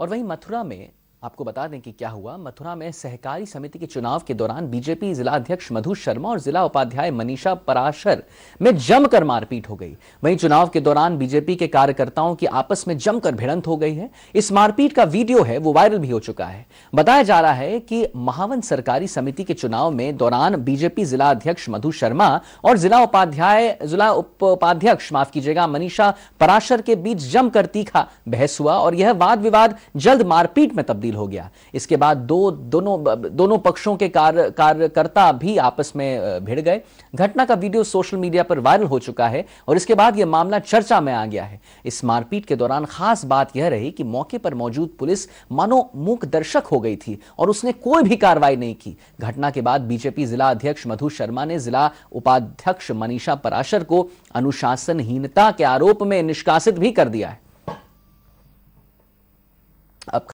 और वहीं मथुरा में आपको बता दें कि क्या हुआ मथुरा में सहकारी समिति के चुनाव के दौरान बीजेपी जिला अध्यक्ष मधु शर्मा और जिला उपाध्याय मनीषा पराशर में जमकर मारपीट हो गई वहीं चुनाव के दौरान बीजेपी के कार्यकर्ताओं की आपस में जमकर भिड़ंत हो गई है इस मारपीट का वीडियो है वो वायरल भी हो चुका है बताया जा रहा है कि महावन सरकारी समिति के चुनाव में दौरान बीजेपी जिला अध्यक्ष मधु शर्मा और जिला उपाध्याय जिला उपाध्यक्ष माफ कीजिएगा मनीषा पराशर के बीच जमकर तीखा बहस हुआ और यह वाद विवाद जल्द मारपीट में तब्दील तब्दील हो गया इसके बाद दो दोनों दोनों पक्षों के कार्य कार्यकर्ता भी आपस में भिड़ गए घटना का वीडियो सोशल मीडिया पर वायरल हो चुका है और इसके बाद यह मामला चर्चा में आ गया है इस मारपीट के दौरान खास बात यह रही कि मौके पर मौजूद पुलिस मानो मूक दर्शक हो गई थी और उसने कोई भी कार्रवाई नहीं की घटना के बाद बीजेपी जिला अध्यक्ष मधु शर्मा ने जिला उपाध्यक्ष मनीषा पराशर को अनुशासनहीनता के आरोप में निष्कासित भी कर दिया है अब